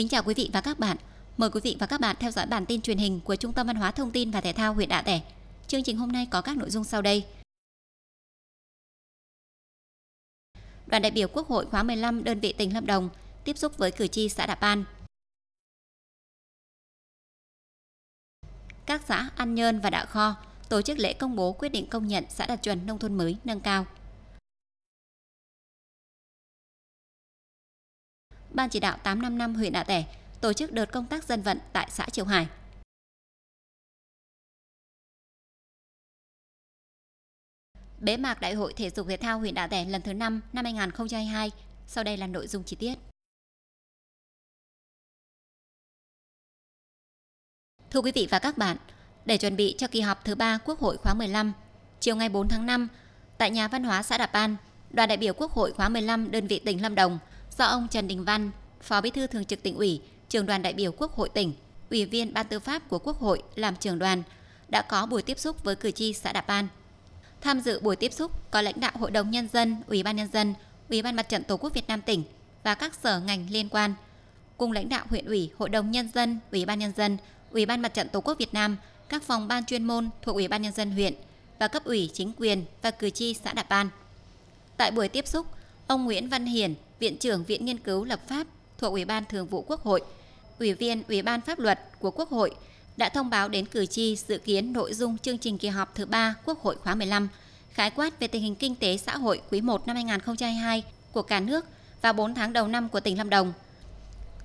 Kính chào quý vị và các bạn. Mời quý vị và các bạn theo dõi bản tin truyền hình của Trung tâm Văn hóa Thông tin và Thể thao huyện Đạ Tẻ. Chương trình hôm nay có các nội dung sau đây. Đoàn đại biểu Quốc hội khóa 15 đơn vị tỉnh Lâm Đồng tiếp xúc với cử tri xã Đạ An. Các xã An Nhơn và Đạ Kho tổ chức lễ công bố quyết định công nhận xã đạt chuẩn nông thôn mới nâng cao. Ban chỉ đạo 855 huyện Đạ Tẻ tổ chức đợt công tác dân vận tại xã Triều Hải. Bế mạc Đại hội Thể dục Thể thao huyện Đạ Tẻ lần thứ 5 năm 2022. Sau đây là nội dung chi tiết. Thưa quý vị và các bạn, để chuẩn bị cho kỳ họp thứ 3 Quốc hội khóa 15, chiều ngày 4 tháng 5, tại nhà văn hóa xã Đạp An, đoàn đại biểu Quốc hội khóa 15 đơn vị tỉnh Lâm Đồng – do ông Trần Đình Văn, Phó Bí thư Thường trực tỉnh ủy, Trường đoàn đại biểu Quốc hội tỉnh, Ủy viên Ban Tư pháp của Quốc hội làm trường đoàn đã có buổi tiếp xúc với cử tri xã Đạp An. Tham dự buổi tiếp xúc có lãnh đạo Hội đồng nhân dân, Ủy ban nhân dân, Ủy ban Mặt trận Tổ quốc Việt Nam tỉnh và các sở ngành liên quan cùng lãnh đạo huyện ủy, Hội đồng nhân dân, Ủy ban nhân dân, Ủy ban Mặt trận Tổ quốc Việt Nam, các phòng ban chuyên môn thuộc Ủy ban nhân dân huyện và cấp ủy chính quyền và cử tri xã Đạp An. Tại buổi tiếp xúc, ông Nguyễn Văn Hiển, Viện trưởng Viện Nghiên cứu Lập pháp thuộc Ủy ban Thường vụ Quốc hội, Ủy viên Ủy ban Pháp luật của Quốc hội đã thông báo đến cử tri dự kiến nội dung chương trình kỳ họp thứ 3 Quốc hội khóa 15, khái quát về tình hình kinh tế xã hội quý 1 năm 2022 của cả nước và 4 tháng đầu năm của tỉnh Lâm Đồng.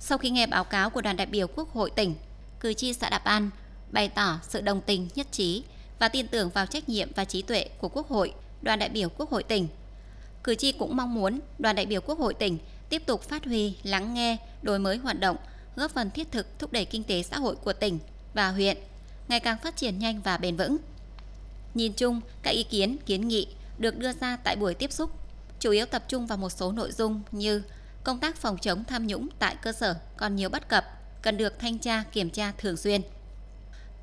Sau khi nghe báo cáo của đoàn đại biểu Quốc hội tỉnh, cử tri xã Đạp An bày tỏ sự đồng tình nhất trí và tin tưởng vào trách nhiệm và trí tuệ của Quốc hội, đoàn đại biểu Quốc hội tỉnh cử tri cũng mong muốn đoàn đại biểu Quốc hội tỉnh tiếp tục phát huy, lắng nghe, đổi mới hoạt động, góp phần thiết thực thúc đẩy kinh tế xã hội của tỉnh và huyện ngày càng phát triển nhanh và bền vững. Nhìn chung, các ý kiến, kiến nghị được đưa ra tại buổi tiếp xúc chủ yếu tập trung vào một số nội dung như công tác phòng chống tham nhũng tại cơ sở còn nhiều bất cập, cần được thanh tra kiểm tra thường xuyên.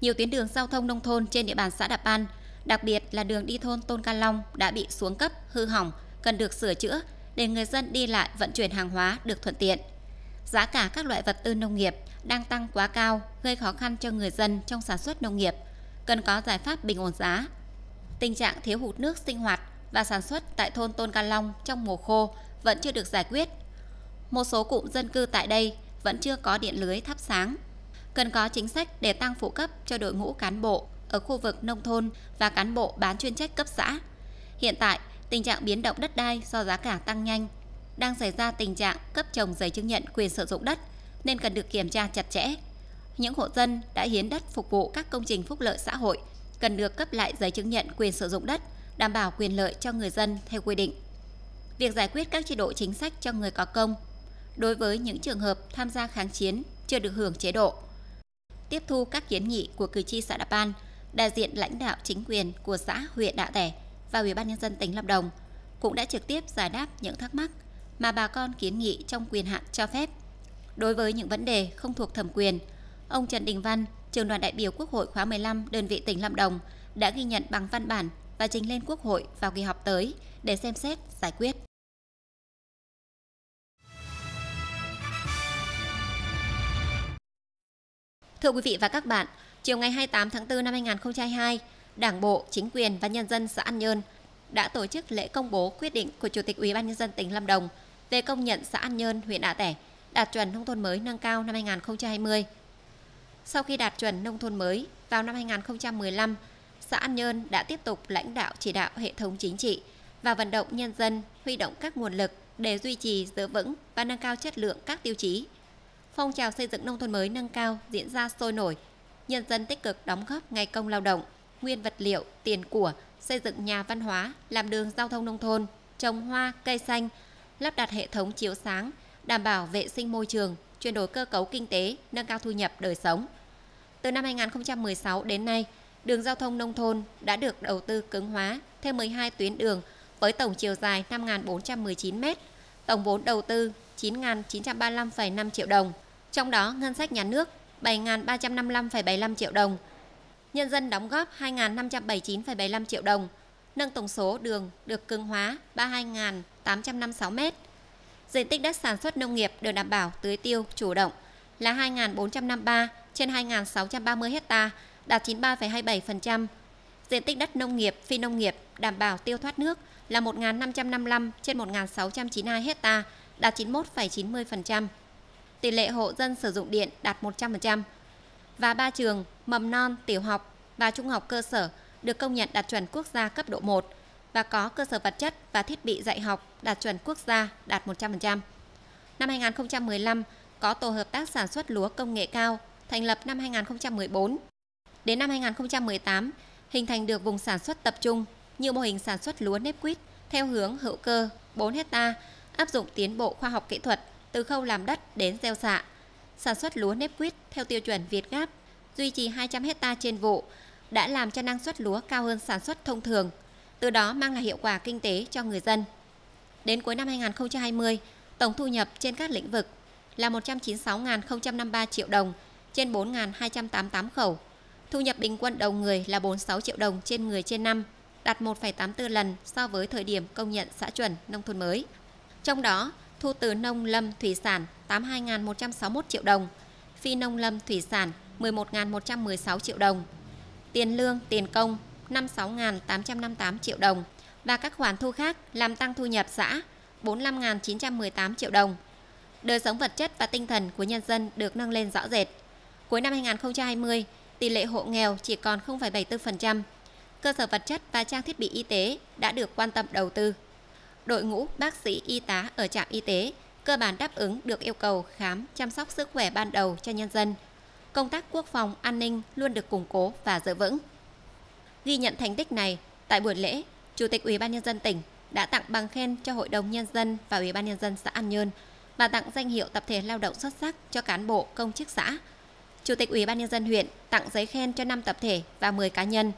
Nhiều tuyến đường giao thông nông thôn trên địa bàn xã Đạp An, đặc biệt là đường đi thôn Tôn Ca Long đã bị xuống cấp, hư hỏng, cần được sửa chữa để người dân đi lại vận chuyển hàng hóa được thuận tiện. Giá cả các loại vật tư nông nghiệp đang tăng quá cao gây khó khăn cho người dân trong sản xuất nông nghiệp, cần có giải pháp bình ổn giá. Tình trạng thiếu hụt nước sinh hoạt và sản xuất tại thôn Tôn Ca Long trong mùa khô vẫn chưa được giải quyết. Một số cụm dân cư tại đây vẫn chưa có điện lưới thắp sáng. Cần có chính sách để tăng phụ cấp cho đội ngũ cán bộ ở khu vực nông thôn và cán bộ bán chuyên trách cấp xã. Hiện tại, tình trạng biến động đất đai do giá cả tăng nhanh đang xảy ra tình trạng cấp trồng giấy chứng nhận quyền sử dụng đất nên cần được kiểm tra chặt chẽ. Những hộ dân đã hiến đất phục vụ các công trình phúc lợi xã hội cần được cấp lại giấy chứng nhận quyền sử dụng đất, đảm bảo quyền lợi cho người dân theo quy định. Việc giải quyết các chế độ chính sách cho người có công đối với những trường hợp tham gia kháng chiến chưa được hưởng chế độ. Tiếp thu các kiến nghị của cử tri xã Đạp ban đại diện lãnh đạo chính quyền của xã huyện Đạ Tẻ và Ủy ban nhân dân tỉnh Lâm Đồng cũng đã trực tiếp giải đáp những thắc mắc mà bà con kiến nghị trong quyền hạn cho phép. Đối với những vấn đề không thuộc thẩm quyền, ông Trần Đình Văn, trường đoàn đại biểu Quốc hội khóa 15 đơn vị tỉnh Lâm Đồng đã ghi nhận bằng văn bản và trình lên Quốc hội vào kỳ họp tới để xem xét giải quyết. Thưa quý vị và các bạn, chiều ngày 28 tháng 4 năm 2022, Đảng bộ, chính quyền và nhân dân xã An Nhơn đã tổ chức lễ công bố quyết định của Chủ tịch Ủy ban nhân dân tỉnh Lâm Đồng về công nhận xã An Nhơn, huyện Đạ Tẻ đạt chuẩn nông thôn mới nâng cao năm 2020. Sau khi đạt chuẩn nông thôn mới vào năm 2015, xã An Nhơn đã tiếp tục lãnh đạo chỉ đạo hệ thống chính trị và vận động nhân dân huy động các nguồn lực để duy trì, giữ vững và nâng cao chất lượng các tiêu chí. Phong trào xây dựng nông thôn mới nâng cao diễn ra sôi nổi, nhân dân tích cực đóng góp ngày công lao động, nguyên vật liệu, tiền của, xây dựng nhà văn hóa, làm đường giao thông nông thôn, trồng hoa, cây xanh, lắp đặt hệ thống chiếu sáng, đảm bảo vệ sinh môi trường, chuyển đổi cơ cấu kinh tế, nâng cao thu nhập đời sống. Từ năm 2016 đến nay, đường giao thông nông thôn đã được đầu tư cứng hóa thêm 12 tuyến đường với tổng chiều dài 5.419 m, tổng vốn đầu tư 9.935,5 triệu đồng, trong đó ngân sách nhà nước 7.355,75 triệu đồng – nhân dân đóng góp 2.579,75 triệu đồng, nâng tổng số đường được cứng hóa 32.856 m. Diện tích đất sản xuất nông nghiệp được đảm bảo tưới tiêu chủ động là 2.453 trên 2.630 ha, đạt 93,27%. Diện tích đất nông nghiệp, phi nông nghiệp đảm bảo tiêu thoát nước là 1.555 trên 1.692 ha, đạt 91,90%. Tỷ lệ hộ dân sử dụng điện đạt 100% và 3 trường mầm non, tiểu học và trung học cơ sở được công nhận đạt chuẩn quốc gia cấp độ 1 và có cơ sở vật chất và thiết bị dạy học đạt chuẩn quốc gia đạt 100%. Năm 2015 có tổ hợp tác sản xuất lúa công nghệ cao thành lập năm 2014. Đến năm 2018 hình thành được vùng sản xuất tập trung như mô hình sản xuất lúa nếp quýt theo hướng hữu cơ 4 hecta áp dụng tiến bộ khoa học kỹ thuật từ khâu làm đất đến gieo xạ sản xuất lúa nếp quýt theo tiêu chuẩn Việt Gáp, duy trì 200 hecta trên vụ, đã làm cho năng suất lúa cao hơn sản xuất thông thường, từ đó mang lại hiệu quả kinh tế cho người dân. Đến cuối năm 2020, tổng thu nhập trên các lĩnh vực là 196.053 triệu đồng trên 4.288 khẩu. Thu nhập bình quân đầu người là 46 triệu đồng trên người trên năm, đạt 1,84 lần so với thời điểm công nhận xã chuẩn nông thôn mới. Trong đó, thu từ nông lâm thủy sản 82.161 triệu đồng, phi nông lâm thủy sản 11.116 triệu đồng, tiền lương, tiền công 56.858 triệu đồng và các khoản thu khác làm tăng thu nhập xã 45.918 triệu đồng. Đời sống vật chất và tinh thần của nhân dân được nâng lên rõ rệt. Cuối năm 2020, tỷ lệ hộ nghèo chỉ còn 0,74%. Cơ sở vật chất và trang thiết bị y tế đã được quan tâm đầu tư đội ngũ bác sĩ y tá ở trạm y tế cơ bản đáp ứng được yêu cầu khám chăm sóc sức khỏe ban đầu cho nhân dân. Công tác quốc phòng an ninh luôn được củng cố và giữ vững. Ghi nhận thành tích này, tại buổi lễ, Chủ tịch Ủy ban nhân dân tỉnh đã tặng bằng khen cho Hội đồng nhân dân và Ủy ban nhân dân xã An Nhơn và tặng danh hiệu tập thể lao động xuất sắc cho cán bộ công chức xã. Chủ tịch Ủy ban nhân dân huyện tặng giấy khen cho 5 tập thể và 10 cá nhân.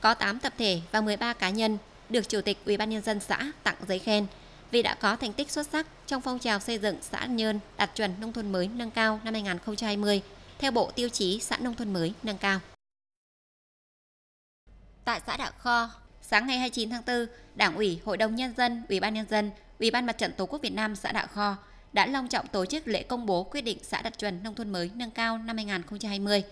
Có 8 tập thể và 13 cá nhân được Chủ tịch UBND xã tặng giấy khen vì đã có thành tích xuất sắc trong phong trào xây dựng xã Nhơn đạt chuẩn nông thôn mới nâng cao năm 2020 theo Bộ Tiêu chí xã nông thôn mới nâng cao. Tại xã Đạo Kho, sáng ngày 29 tháng 4, Đảng ủy, Hội đồng Nhân dân, Ủy ban Nhân dân, Ủy ban Mặt trận Tổ quốc Việt Nam xã Đạo Kho đã long trọng tổ chức lễ công bố quyết định xã đạt chuẩn nông thôn mới nâng cao năm 2020.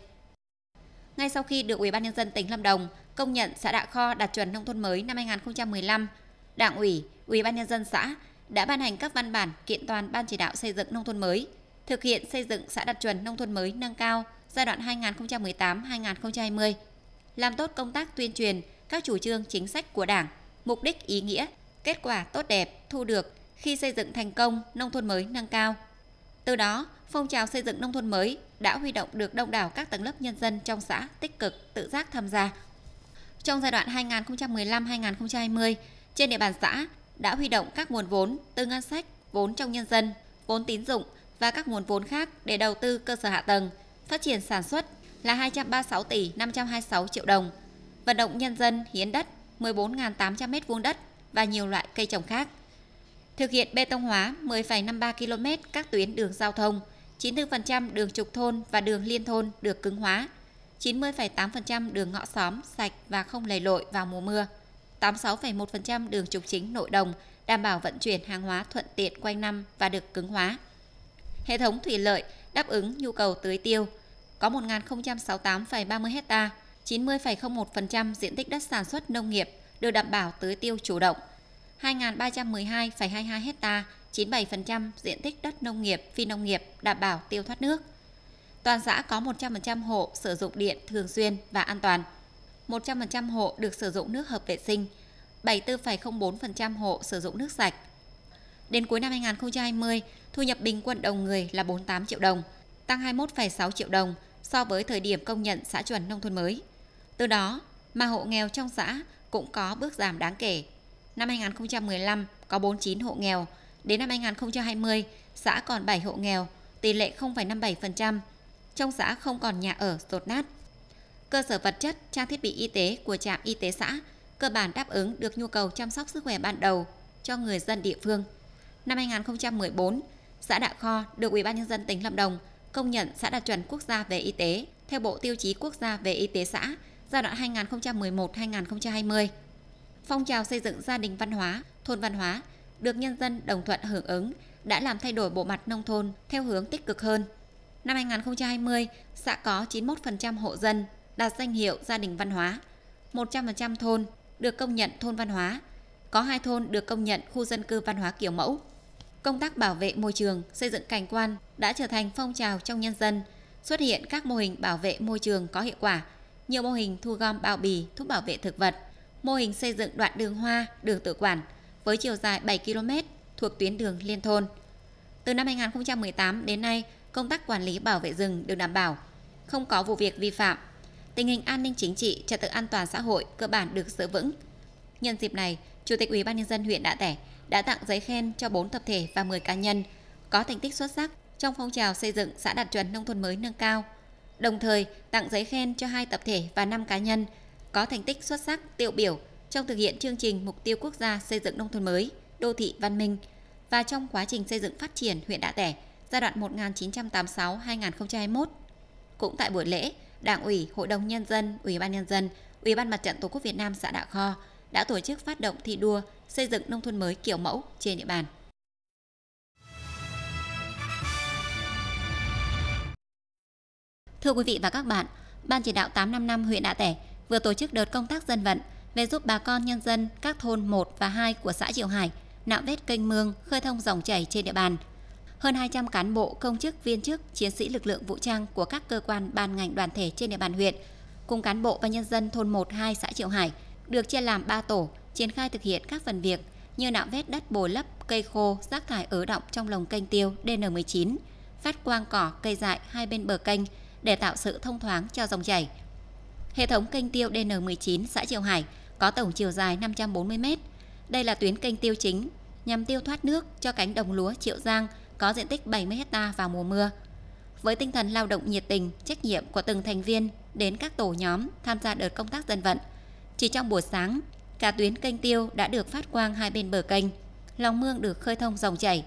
Ngay sau khi được Ủy ban nhân dân tỉnh Lâm Đồng công nhận xã Đạ Kho đạt chuẩn nông thôn mới năm 2015, Đảng ủy, Ủy ban nhân dân xã đã ban hành các văn bản kiện toàn ban chỉ đạo xây dựng nông thôn mới, thực hiện xây dựng xã đạt chuẩn nông thôn mới nâng cao giai đoạn 2018-2020. Làm tốt công tác tuyên truyền các chủ trương chính sách của Đảng, mục đích ý nghĩa, kết quả tốt đẹp thu được khi xây dựng thành công nông thôn mới nâng cao. Từ đó, phong trào xây dựng nông thôn mới đã huy động được đông đảo các tầng lớp nhân dân trong xã tích cực tự giác tham gia trong giai đoạn 2015-2020, trên địa bàn xã đã huy động các nguồn vốn từ ngân sách, vốn trong nhân dân, vốn tín dụng và các nguồn vốn khác để đầu tư cơ sở hạ tầng, phát triển sản xuất là 236 tỷ 526 triệu đồng, vận động nhân dân hiến đất 14.800 m2 đất và nhiều loại cây trồng khác. Thực hiện bê tông hóa 10,53 km các tuyến đường giao thông, 94% đường trục thôn và đường liên thôn được cứng hóa, 90,8% đường ngõ xóm sạch và không lầy lội vào mùa mưa, 86,1% đường trục chính nội đồng đảm bảo vận chuyển hàng hóa thuận tiện quanh năm và được cứng hóa. Hệ thống thủy lợi đáp ứng nhu cầu tưới tiêu, có 1.068,30 ha, 90,01% diện tích đất sản xuất nông nghiệp được đảm bảo tưới tiêu chủ động, 2.312,22 ha, 97% diện tích đất nông nghiệp, phi nông nghiệp đảm bảo tiêu thoát nước, Toàn xã có 100% hộ sử dụng điện thường xuyên và an toàn. 100% hộ được sử dụng nước hợp vệ sinh, 74,04% hộ sử dụng nước sạch. Đến cuối năm 2020, thu nhập bình quân đầu người là 48 triệu đồng, tăng 21,6 triệu đồng so với thời điểm công nhận xã chuẩn nông thôn mới. Từ đó mà hộ nghèo trong xã cũng có bước giảm đáng kể. Năm 2015 có 49 hộ nghèo, đến năm 2020 xã còn 7 hộ nghèo, tỷ lệ 0,57%, trong xã không còn nhà ở rột nát. Cơ sở vật chất, trang thiết bị y tế của trạm y tế xã cơ bản đáp ứng được nhu cầu chăm sóc sức khỏe ban đầu cho người dân địa phương. Năm 2014, xã Đạ Kho được Ủy ban nhân dân tỉnh Lâm Đồng công nhận xã đạt chuẩn quốc gia về y tế theo Bộ tiêu chí quốc gia về y tế xã giai đoạn 2011-2020. Phong trào xây dựng gia đình văn hóa, thôn văn hóa được nhân dân đồng thuận hưởng ứng đã làm thay đổi bộ mặt nông thôn theo hướng tích cực hơn năm 2020, xã có 91% hộ dân đạt danh hiệu gia đình văn hóa, 100% thôn được công nhận thôn văn hóa, có hai thôn được công nhận khu dân cư văn hóa kiểu mẫu. Công tác bảo vệ môi trường, xây dựng cảnh quan đã trở thành phong trào trong nhân dân, xuất hiện các mô hình bảo vệ môi trường có hiệu quả, nhiều mô hình thu gom bao bì, thuốc bảo vệ thực vật, mô hình xây dựng đoạn đường hoa, đường tự quản với chiều dài 7 km thuộc tuyến đường liên thôn. Từ năm 2018 đến nay, công tác quản lý bảo vệ rừng được đảm bảo, không có vụ việc vi phạm. Tình hình an ninh chính trị, trật tự an toàn xã hội cơ bản được giữ vững. Nhân dịp này, Chủ tịch Ủy ban nhân dân huyện Đạ Tẻ đã tặng giấy khen cho 4 tập thể và 10 cá nhân có thành tích xuất sắc trong phong trào xây dựng xã đạt chuẩn nông thôn mới nâng cao. Đồng thời, tặng giấy khen cho 2 tập thể và 5 cá nhân có thành tích xuất sắc tiêu biểu trong thực hiện chương trình mục tiêu quốc gia xây dựng nông thôn mới, đô thị văn minh và trong quá trình xây dựng phát triển huyện Đạ Tẻ giai đoạn 1986-2021. Cũng tại buổi lễ, Đảng ủy, Hội đồng Nhân dân, Ủy ban Nhân dân, Ủy ban Mặt trận Tổ quốc Việt Nam xã Đạ Kho đã tổ chức phát động thi đua xây dựng nông thôn mới kiểu mẫu trên địa bàn. Thưa quý vị và các bạn, Ban chỉ đạo 855 huyện Đạ Tẻ vừa tổ chức đợt công tác dân vận về giúp bà con nhân dân các thôn 1 và 2 của xã Triệu Hải nạo vét kênh mương, khơi thông dòng chảy trên địa bàn – hơn 200 cán bộ, công chức, viên chức, chiến sĩ lực lượng vũ trang của các cơ quan ban ngành đoàn thể trên địa bàn huyện, cùng cán bộ và nhân dân thôn 1, 2 xã Triệu Hải được chia làm 3 tổ, triển khai thực hiện các phần việc như nạo vét đất bồi lấp, cây khô, rác thải ở động trong lồng kênh tiêu DN19, phát quang cỏ, cây dại hai bên bờ kênh để tạo sự thông thoáng cho dòng chảy. Hệ thống kênh tiêu DN19 xã Triệu Hải có tổng chiều dài 540 m. Đây là tuyến kênh tiêu chính nhằm tiêu thoát nước cho cánh đồng lúa Triệu Giang – có diện tích 70 hecta vào mùa mưa. Với tinh thần lao động nhiệt tình, trách nhiệm của từng thành viên đến các tổ nhóm tham gia đợt công tác dân vận, chỉ trong buổi sáng, cả tuyến kênh tiêu đã được phát quang hai bên bờ kênh, lòng mương được khơi thông dòng chảy,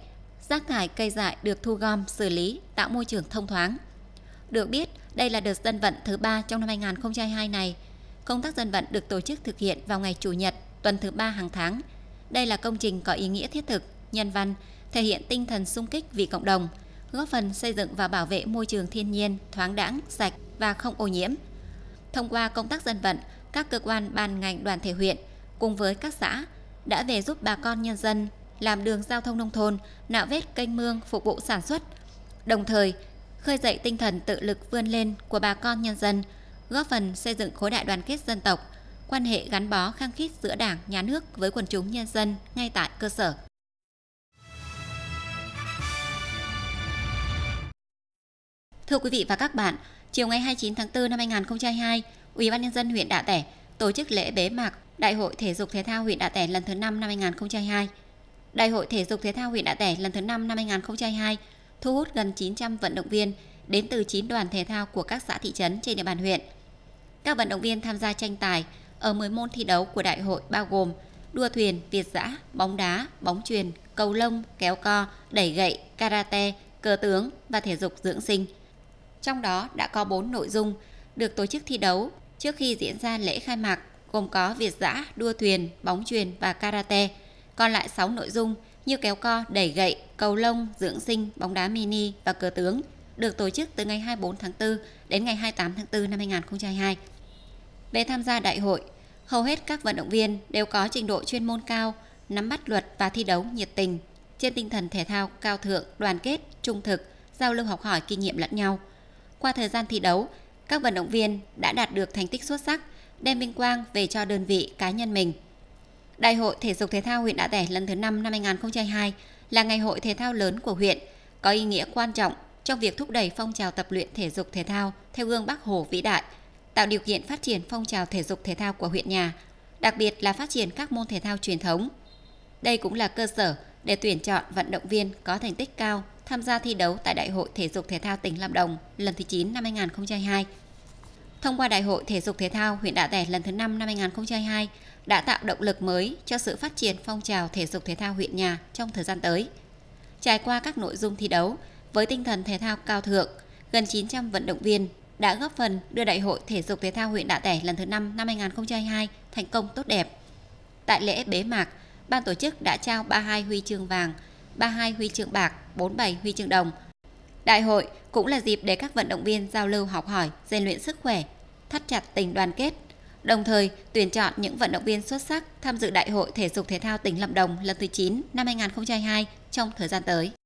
rác thải cây dại được thu gom, xử lý, tạo môi trường thông thoáng. Được biết, đây là đợt dân vận thứ ba trong năm 2022 này. Công tác dân vận được tổ chức thực hiện vào ngày Chủ nhật, tuần thứ ba hàng tháng. Đây là công trình có ý nghĩa thiết thực, nhân văn, thể hiện tinh thần sung kích vì cộng đồng, góp phần xây dựng và bảo vệ môi trường thiên nhiên thoáng đãng, sạch và không ô nhiễm. Thông qua công tác dân vận, các cơ quan ban ngành đoàn thể huyện cùng với các xã đã về giúp bà con nhân dân làm đường giao thông nông thôn, nạo vét kênh mương phục vụ sản xuất. Đồng thời, khơi dậy tinh thần tự lực vươn lên của bà con nhân dân, góp phần xây dựng khối đại đoàn kết dân tộc, quan hệ gắn bó khăng khít giữa Đảng, Nhà nước với quần chúng nhân dân ngay tại cơ sở. Thưa quý vị và các bạn, chiều ngày 29 tháng 4 năm 2022, Ủy ban nhân dân huyện Đạ Tẻ tổ chức lễ bế mạc Đại hội thể dục thể thao huyện Đạ Tẻ lần thứ 5 năm 2022. Đại hội thể dục thể thao huyện Đạ Tẻ lần thứ 5 năm 2022 thu hút gần 900 vận động viên đến từ 9 đoàn thể thao của các xã thị trấn trên địa bàn huyện. Các vận động viên tham gia tranh tài ở 10 môn thi đấu của đại hội bao gồm đua thuyền, việt giã, bóng đá, bóng truyền cầu lông, kéo co, đẩy gậy, karate, cờ tướng và thể dục dưỡng sinh – trong đó đã có 4 nội dung được tổ chức thi đấu trước khi diễn ra lễ khai mạc gồm có việt giã, đua thuyền, bóng truyền và karate. Còn lại 6 nội dung như kéo co, đẩy gậy, cầu lông, dưỡng sinh, bóng đá mini và cờ tướng được tổ chức từ ngày 24 tháng 4 đến ngày 28 tháng 4 năm 2022. về tham gia đại hội, hầu hết các vận động viên đều có trình độ chuyên môn cao, nắm bắt luật và thi đấu nhiệt tình, trên tinh thần thể thao cao thượng, đoàn kết, trung thực, giao lưu học hỏi kinh nghiệm lẫn nhau – qua thời gian thi đấu, các vận động viên đã đạt được thành tích xuất sắc, đem vinh quang về cho đơn vị cá nhân mình. Đại hội Thể dục Thể thao huyện Đạ Tẻ lần thứ 5 năm 2022 là ngày hội thể thao lớn của huyện, có ý nghĩa quan trọng trong việc thúc đẩy phong trào tập luyện thể dục thể thao theo gương Bắc Hồ vĩ đại, tạo điều kiện phát triển phong trào thể dục thể thao của huyện nhà, đặc biệt là phát triển các môn thể thao truyền thống. Đây cũng là cơ sở để tuyển chọn vận động viên có thành tích cao tham gia thi đấu tại Đại hội Thể dục Thể thao tỉnh Lâm Đồng lần thứ 9 năm 2022. Thông qua Đại hội Thể dục Thể thao huyện Đạ Tẻ lần thứ 5 năm 2022 đã tạo động lực mới cho sự phát triển phong trào thể dục thể thao huyện nhà trong thời gian tới. Trải qua các nội dung thi đấu với tinh thần thể thao cao thượng, gần 900 vận động viên đã góp phần đưa Đại hội Thể dục Thể thao huyện Đạ Tẻ lần thứ 5 năm 2022 thành công tốt đẹp. Tại lễ bế mạc, ban tổ chức đã trao 32 huy chương vàng – 32 huy chương bạc, 47 huy chương đồng. Đại hội cũng là dịp để các vận động viên giao lưu học hỏi, rèn luyện sức khỏe, thắt chặt tình đoàn kết, đồng thời tuyển chọn những vận động viên xuất sắc tham dự Đại hội Thể dục Thể thao tỉnh Lâm Đồng lần thứ 9 năm 2022 trong thời gian tới.